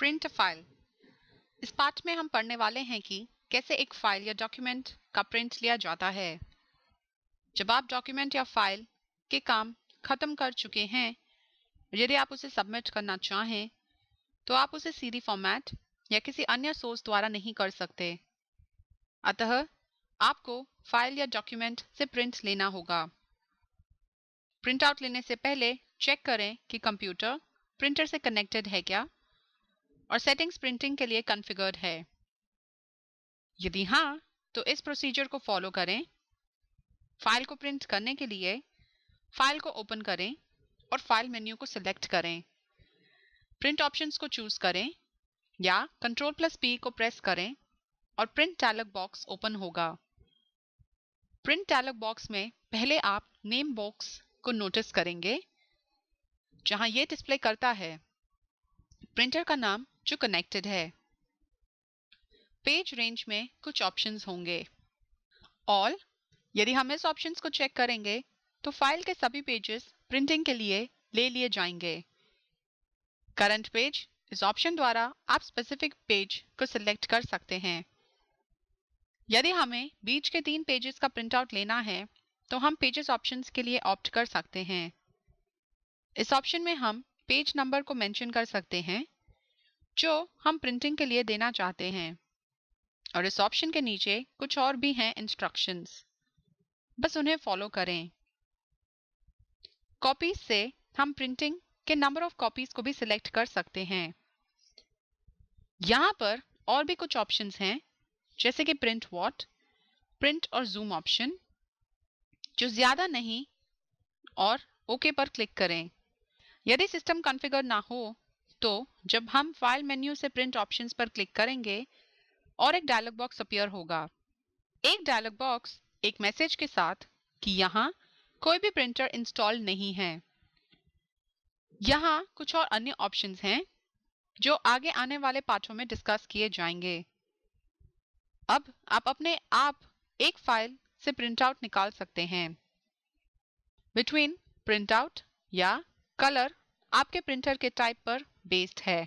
print file इस पाठ में हम पढ़ने वाले हैं कि कैसे एक फाइल या डॉक्यूमेंट का प्रिंट लिया जाता है जब आप डॉक्यूमेंट या फाइल के काम खत्म कर चुके हैं यदि आप उसे सबमिट करना चाहें तो आप उसे सीधी फॉर्मेट या किसी अन्य सोर्स द्वारा नहीं कर सकते अतः आपको फाइल या डॉक्यूमेंट से प्रिंट लेना होगा प्रिंट आउट लेने से पहले चेक करें कि कंप्यूटर प्रिंटर से कनेक्टेड है क्या और सेटिंग्स प्रिंटिंग के लिए कन्फिगर्ड है यदि हाँ तो इस प्रोसीजर को फॉलो करें फाइल को प्रिंट करने के लिए फाइल को ओपन करें और फाइल मेन्यू को सिलेक्ट करें प्रिंट ऑप्शंस को चूज करें या कंट्रोल प्लस पी को प्रेस करें और प्रिंट डायलॉग बॉक्स ओपन होगा प्रिंट डायलॉग बॉक्स में पहले आप नेम बॉक्स को नोटिस करेंगे जहां ये डिस्प्ले करता है प्रिंटर का नाम जो कनेक्टेड है पेज रेंज में कुछ ऑप्शंस होंगे ऑल यदि हम इस ऑप्शंस को चेक करेंगे तो फाइल के सभी पेजेस प्रिंटिंग के लिए ले लिए जाएंगे करंट पेज इस ऑप्शन द्वारा आप स्पेसिफिक पेज को सिलेक्ट कर सकते हैं यदि हमें बीच के तीन पेजेस का प्रिंटआउट लेना है तो हम पेजेस ऑप्शंस के लिए ऑप्ट कर सकते हैं इस ऑप्शन में हम पेज नंबर को मेंशन कर सकते हैं जो हम प्रिंटिंग के लिए देना चाहते हैं और इस ऑप्शन के नीचे कुछ और भी हैं इंस्ट्रक्शंस बस उन्हें फॉलो करें कॉपीज से हम प्रिंटिंग के नंबर ऑफ कॉपीज को भी सिलेक्ट कर सकते हैं यहां पर और भी कुछ ऑप्शंस हैं जैसे कि प्रिंट वॉट प्रिंट और जूम ऑप्शन जो ज़्यादा नहीं और ओके okay पर क्लिक करें यदि सिस्टम कॉन्फ़िगर ना हो तो जब हम फाइल मेन्यू से प्रिंट ऑप्शंस पर क्लिक करेंगे और एक डायलॉग बॉक्स अपियर होगा एक डायलॉग बॉक्स एक मैसेज के साथ कि यहाँ कोई भी प्रिंटर इंस्टॉल नहीं है यहाँ कुछ और अन्य ऑप्शंस हैं जो आगे आने वाले पाठों में डिस्कस किए जाएंगे अब आप अपने आप एक फाइल से प्रिंट आउट निकाल सकते हैं बिटवीन प्रिंट आउट या कलर आपके प्रिंटर के टाइप पर बेस्ड है